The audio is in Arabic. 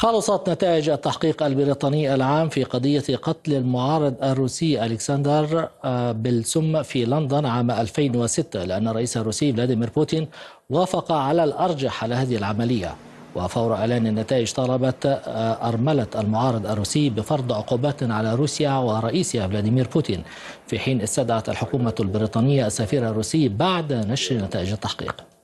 خلصت نتائج التحقيق البريطاني العام في قضية قتل المعارض الروسي ألكسندر آه، بالسم في لندن عام 2006 لأن الرئيس الروسي فلاديمير بوتين وافق على الأرجح على هذه العملية وفور إعلان النتائج طلبت آه، أرملة المعارض الروسي بفرض عقوبات على روسيا ورئيسها فلاديمير بوتين في حين استدعت الحكومة البريطانية السفير الروسي بعد نشر نتائج التحقيق